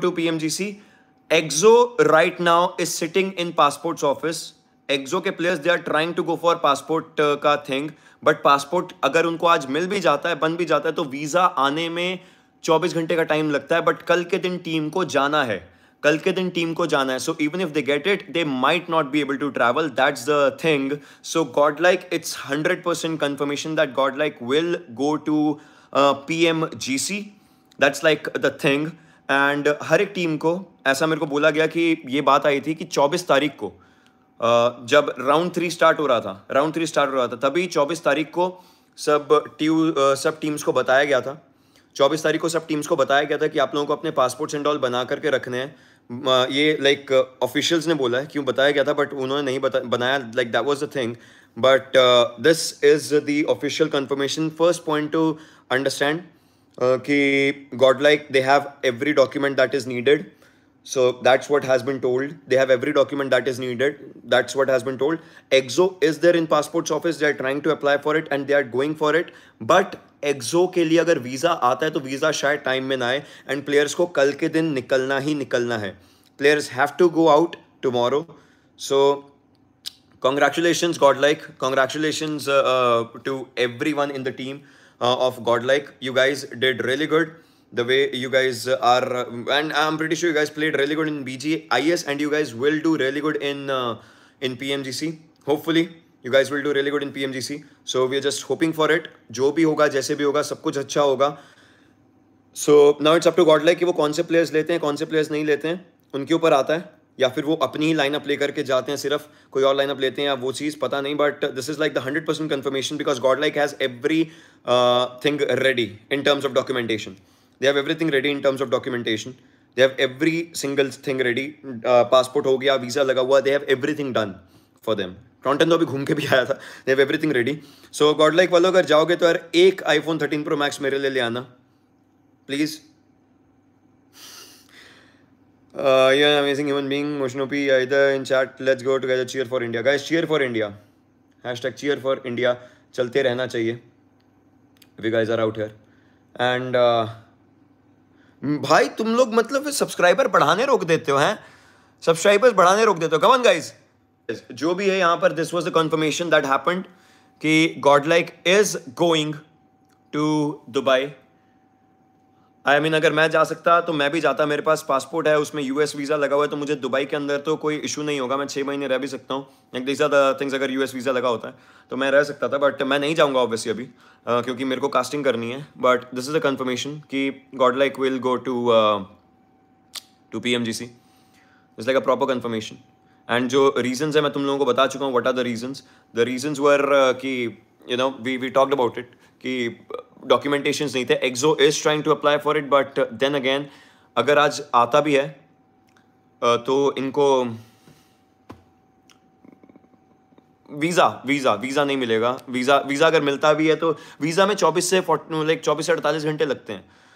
to PMGC. Exo right now is sitting in passport's office. XO के players they are trying to go for passport का thing but passport अगर उनको आज मिल भी जाता है बन भी जाता है तो वीज़ा आने में 24 घंटे का टाइम लगता है बट कल के दिन टीम को जाना है कल के दिन टीम को जाना है so even if they get it they might not be able to travel that's the thing so Godlike it's hundred percent confirmation that Godlike will go to P M G C that's like the thing and हर एक team को ऐसा मेरे को बोला गया कि ये बात आई थी कि 24 तारीख को जब राउंड थ्री स्टार्ट हो रहा था राउंड थ्री स्टार्ट हो रहा था तभी 24 तारीख को सब ट्यू सब टीम्स को बताया गया था 24 तारीख को सब टीम्स को बताया गया था कि आप लोगों को अपने पासपोर्ट्स एंड ऑल बना करके रखने हैं ये लाइक ऑफिशियल्स ने बोला है क्यों बताया गया था बट उन्होंने नहीं बता बनाया like that was the thing but this is the official confirmation first point to understand uh, godlike they have every document that is needed so that's what has been told they have every document that is needed that's what has been told exo is there in passports office they are trying to apply for it and they are going for it but Exo के लिए अगर visa आता है तो visa शायद time में ना आए एंड प्लेयर्स को कल के दिन निकलना ही निकलना है players have to go out tomorrow so congratulations godlike congratulations uh, uh, to everyone in the team uh, of Godlike. You guys did really good the way you guys are uh, and i'm pretty sure you guys played really good in bg is and you guys will do really good in uh, in pmgc hopefully you guys will do really good in pmgc so we are just hoping for it jo bhi hoga jaise bhi hoga sab kuch acha hoga so now it's up to Godlike कि वो कौन से players लेते हैं कौन से players नहीं लेते हैं उनके ऊपर आता है या फिर वो अपनी ही लाइनअप लेकर के जाते हैं सिर्फ कोई और लाइनअप लेते हैं या वो चीज़ पता नहीं but this is like the hundred percent confirmation because Godlike has every thing ready in terms of documentation they have everything ready in terms of documentation they have every single thing ready passport हो गया visa लगा हुआ they have every thing done for them टॉन्टन तो अभी घूम के भी आया था they have thing ready so Godlike वालों अगर जाओगे तो यार एक आईफोन थर्टीन प्रो मैक्स मेरे लिए ले आना please Uh, you're an amazing human being. Mushnopi either in chat. Let's go together. Cheer for India. Guys, cheer for India. Hashtag cheer for India. चलते रहना चाहिए we guys are out here and भाई तुम लोग मतलब subscriber बढ़ाने रोक देते हो हैं सब्सक्राइबर्स बढ़ाने रोक देते हो कमन गाइज जो भी है यहाँ पर this was the confirmation that happened कि Godlike is going to Dubai I I mean mean, अगर मैं जा सकता तो मैं भी जाता मेरे पास पासपोर्ट है उसमें यूएस वीज़ा लगा हुआ है तो मुझे दुबई के अंदर तो कोई इशू नहीं होगा मैं छः महीने रह भी सकता हूँ एक दिस थिंग्स अगर यूएस वीज़ा लगा होता है तो मैं रह सकता था बट मैं नहीं जाऊँगा ऑब्वियसली अभी आ, क्योंकि मेरे को कास्टिंग करनी है but this is a confirmation कि Godlike will go to to P M G C is like a proper confirmation and जो रीजन्स है मैं तुम लोगों को बता चुका हूँ what are the reasons the reasons were कि you know we we talked about it कि डॉक्यूमेंटेशन नहीं थे XO is trying to apply for it but then again अगर आज आता भी है तो इनको वीज़ा वीज़ा वीज़ा नहीं मिलेगा वीज़ा वीज़ा अगर मिलता भी है तो वीज़ा में चौबीस से लाइक चौबीस से अड़तालीस घंटे लगते हैं